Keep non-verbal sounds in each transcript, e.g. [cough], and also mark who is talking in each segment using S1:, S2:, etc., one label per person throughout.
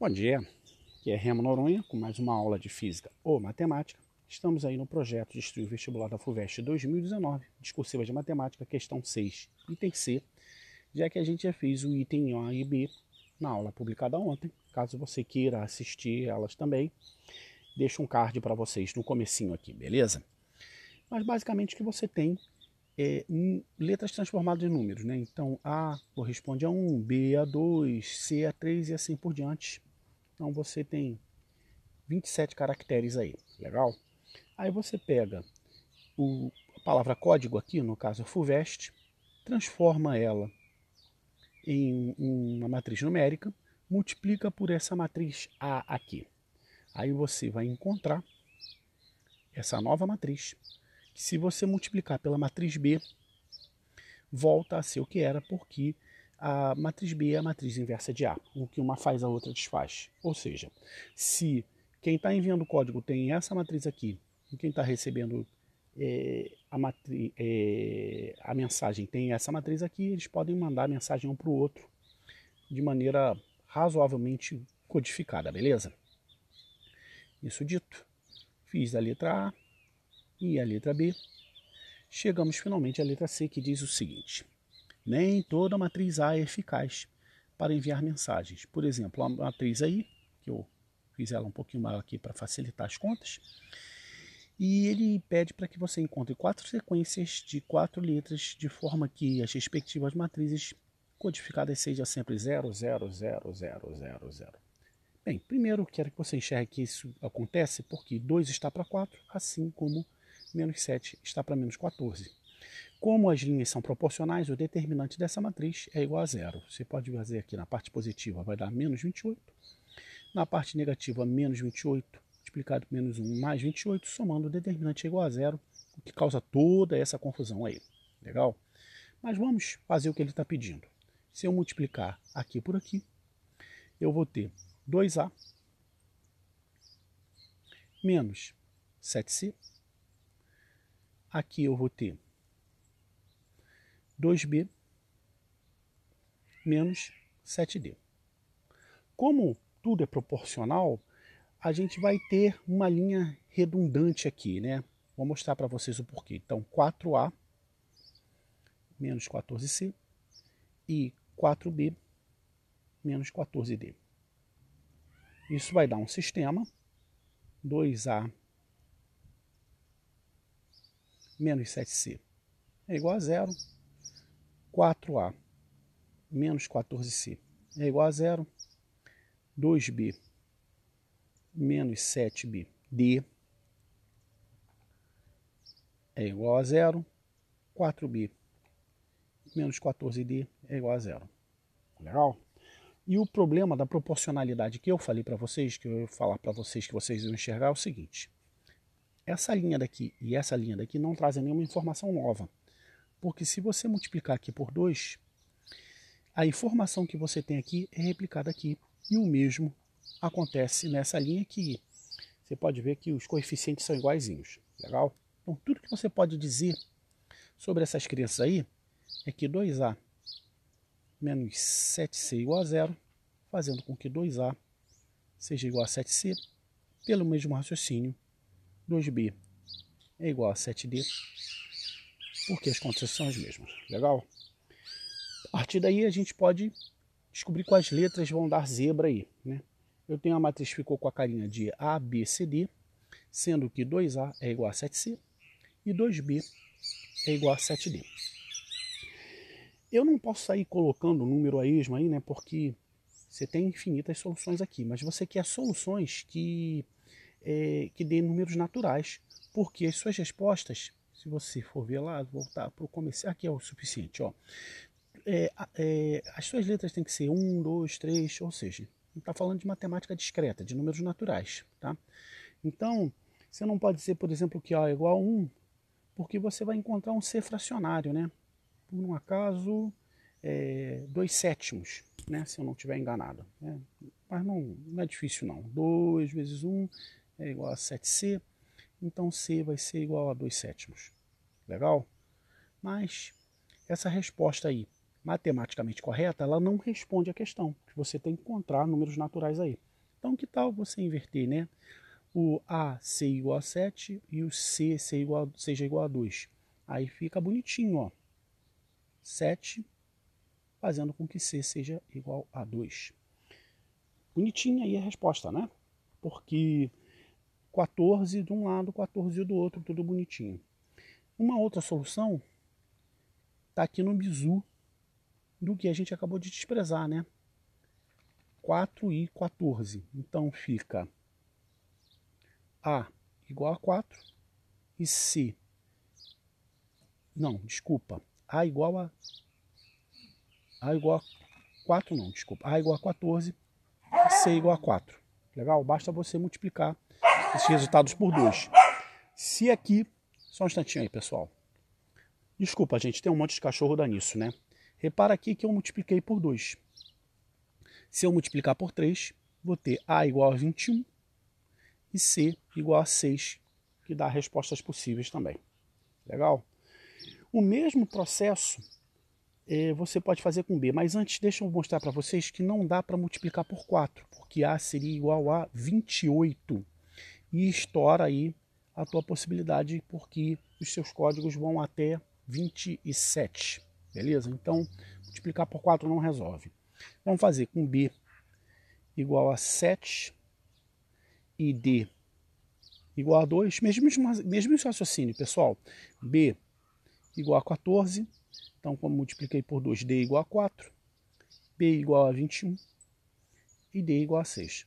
S1: Bom dia, aqui é Remo Noronha com mais uma aula de Física ou Matemática. Estamos aí no projeto Destruir o Vestibular da FUVEST 2019, discursiva de matemática, questão 6, item C, já que a gente já fez o item A e B na aula publicada ontem. Caso você queira assistir elas também, deixo um card para vocês no comecinho aqui, beleza? Mas basicamente o que você tem é, um, letras transformadas em números. Né? Então, A corresponde a 1, B a 2, C a 3 e assim por diante, então você tem 27 caracteres aí, legal? Aí você pega o, a palavra código aqui, no caso é FUVEST, transforma ela em uma matriz numérica, multiplica por essa matriz A aqui. Aí você vai encontrar essa nova matriz, que se você multiplicar pela matriz B, volta a ser o que era, porque a matriz B é a matriz inversa de A, o que uma faz a outra desfaz. Ou seja, se quem está enviando o código tem essa matriz aqui e quem está recebendo é, a, é, a mensagem tem essa matriz aqui, eles podem mandar a mensagem um para o outro de maneira razoavelmente codificada, beleza? Isso dito, fiz a letra A e a letra B. Chegamos finalmente à letra C, que diz o seguinte: nem toda matriz A é eficaz para enviar mensagens. Por exemplo, a matriz aí, que eu fiz ela um pouquinho maior aqui para facilitar as contas, e ele pede para que você encontre quatro sequências de quatro letras de forma que as respectivas matrizes codificadas sejam sempre 0, 0, 0, 0, 0, 0. Bem, primeiro quero que você enxergue que isso acontece porque 2 está para 4, assim como menos 7 está para menos 14. Como as linhas são proporcionais, o determinante dessa matriz é igual a zero. Você pode fazer aqui na parte positiva vai dar menos 28, na parte negativa menos 28, multiplicado por menos 1 mais 28, somando o determinante é igual a zero, o que causa toda essa confusão aí. Legal? Mas vamos fazer o que ele está pedindo. Se eu multiplicar aqui por aqui, eu vou ter 2A menos 7C. Aqui eu vou ter 2b menos 7d. Como tudo é proporcional, a gente vai ter uma linha redundante aqui, né? Vou mostrar para vocês o porquê. Então, 4a menos 14c e 4b menos 14d. Isso vai dar um sistema 2a menos 7c é igual a zero. 4A menos 14C é igual a zero. 2B menos 7B D é igual a zero. 4B menos 14D é igual a zero. Legal? E o problema da proporcionalidade que eu falei para vocês, que eu vou falar para vocês que vocês vão enxergar é o seguinte. Essa linha daqui e essa linha daqui não trazem nenhuma informação nova. Porque se você multiplicar aqui por 2, a informação que você tem aqui é replicada aqui. E o mesmo acontece nessa linha aqui. você pode ver que os coeficientes são iguaizinhos. Legal? Então, tudo que você pode dizer sobre essas crianças aí é que 2A menos 7C igual a zero, fazendo com que 2A seja igual a 7C, pelo mesmo raciocínio, 2B é igual a 7D porque as condições são as mesmas. Legal? A partir daí a gente pode descobrir quais letras vão dar zebra aí. Né? Eu tenho a matriz que ficou com a carinha de A, B, C, D, sendo que 2A é igual a 7C e 2B é igual a 7D. Eu não posso sair colocando o número a esmo aí, né? Porque você tem infinitas soluções aqui, mas você quer soluções que, é, que dêem números naturais, porque as suas respostas se você for ver lá, voltar para o começo, aqui é o suficiente, ó. É, é, as suas letras têm que ser 1, 2, 3, ou seja, está falando de matemática discreta, de números naturais, tá? Então, você não pode dizer, por exemplo, que A é igual a 1, porque você vai encontrar um C fracionário, né? Por um acaso, é, sétimos, né? Se eu não estiver enganado. Né? Mas não, não é difícil, não. 2 vezes 1 é igual a 7C então C vai ser igual a 2 sétimos. Legal? Mas essa resposta aí, matematicamente correta, ela não responde à questão, que você tem que encontrar números naturais aí. Então, que tal você inverter, né? O A ser igual a 7 e o C ser igual, seja igual a 2. Aí fica bonitinho, ó. 7 fazendo com que C seja igual a 2. Bonitinha aí a resposta, né? Porque 14 de um lado, 14 do outro, tudo bonitinho. Uma outra solução está aqui no bizu do que a gente acabou de desprezar, né? 4 e 14. Então fica A igual a 4 e C. Não, desculpa. A igual a. A igual a 4, não, desculpa. A igual a 14 e C igual a 4. Legal? Basta você multiplicar esses resultados por dois. Se aqui, só um instantinho aí, pessoal. Desculpa, gente, tem um monte de cachorro dá nisso, né? Repara aqui que eu multipliquei por 2. Se eu multiplicar por 3, vou ter A igual a 21 e C igual a 6, que dá respostas possíveis também. Legal? O mesmo processo é, você pode fazer com B, mas antes deixa eu mostrar para vocês que não dá para multiplicar por 4, porque A seria igual a 28 e estoura aí a tua possibilidade, porque os seus códigos vão até 27, beleza? Então, multiplicar por 4 não resolve. Vamos fazer com B igual a 7 e D igual a 2, mesmo, mesmo raciocínio, pessoal. B igual a 14, então como multipliquei por 2, D igual a 4, B igual a 21 e D igual a 6.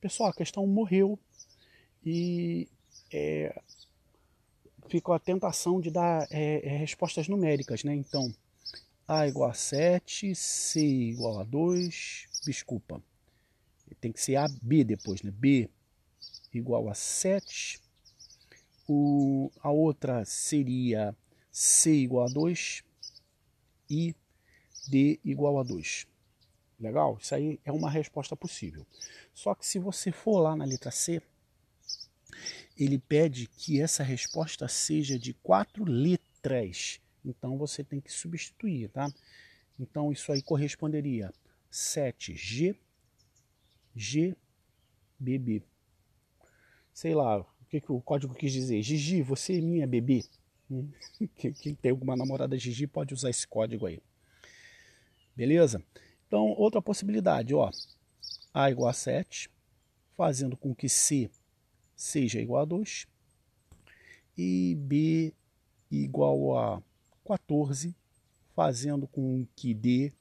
S1: Pessoal, a questão morreu, e é, ficou a tentação de dar é, é respostas numéricas, né? Então, A igual a 7, C igual a 2, desculpa, tem que ser AB depois, né? B igual a 7, o, a outra seria C igual a 2 e D igual a 2. Legal? Isso aí é uma resposta possível. Só que se você for lá na letra C, ele pede que essa resposta seja de quatro letras. Então você tem que substituir, tá? Então isso aí corresponderia 7G, G, BB. Sei lá, o que, que o código quis dizer? Gigi, você é minha bebê. Hum. [laughs] Quem tem alguma namorada Gigi pode usar esse código aí. Beleza? Então, outra possibilidade, ó. A igual a 7, fazendo com que C seja igual a 2 e B igual a 14, fazendo com que D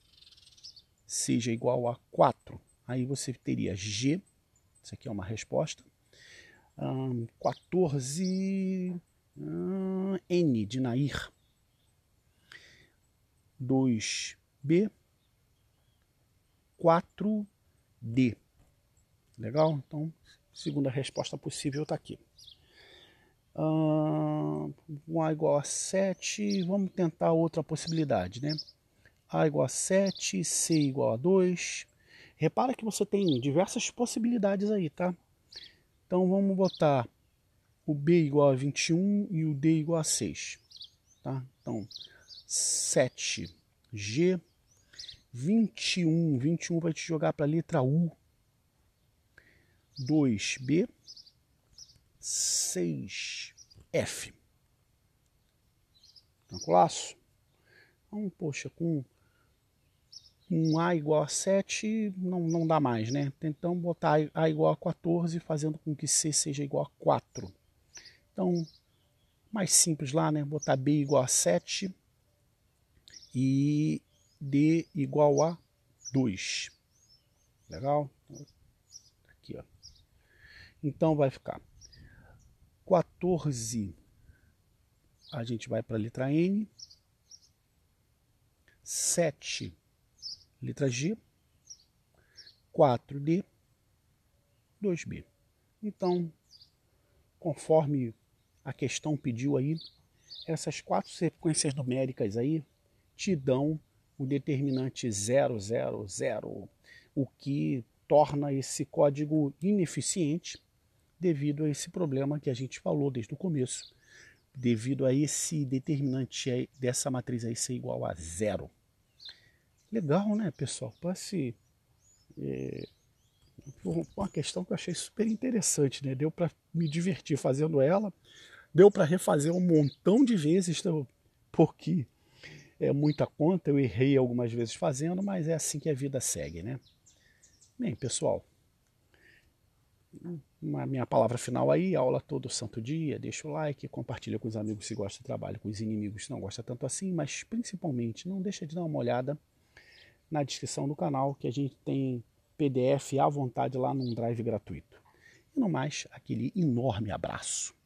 S1: seja igual a 4. Aí você teria G, isso aqui é uma resposta, um, 14 um, N de Nair, 2B, 4D. Legal? Então, Segunda resposta possível está aqui. Uh, 1 A igual a 7, vamos tentar outra possibilidade, né? A igual a 7, C igual a 2. Repara que você tem diversas possibilidades aí, tá? Então vamos botar o B igual a 21 e o D igual a 6, tá? Então, 7, G, 21, 21 vai te jogar para a letra U, 2B, 6F. Tranquilaço? Então, poxa, com um A igual a 7 não, não dá mais, né? Então botar A igual a 14, fazendo com que C seja igual a 4. Então, mais simples lá, né? Botar B igual a 7 e D igual a 2. Legal? Então vai ficar 14. A gente vai para a letra N. 7, letra G. 4D, 2B. Então, conforme a questão pediu aí, essas quatro sequências numéricas aí te dão o determinante 000, o que torna esse código ineficiente devido a esse problema que a gente falou desde o começo, devido a esse determinante dessa matriz aí ser igual a zero. Legal, né, pessoal? Passe. É, uma questão que eu achei super interessante, né? Deu para me divertir fazendo ela, deu para refazer um montão de vezes, porque é muita conta, eu errei algumas vezes fazendo, mas é assim que a vida segue, né? Bem, pessoal, uma minha palavra final aí, aula todo santo dia, deixa o like, compartilha com os amigos se gosta do trabalho, com os inimigos se não gosta tanto assim, mas principalmente não deixa de dar uma olhada na descrição do canal que a gente tem PDF à vontade lá num drive gratuito. E no mais, aquele enorme abraço.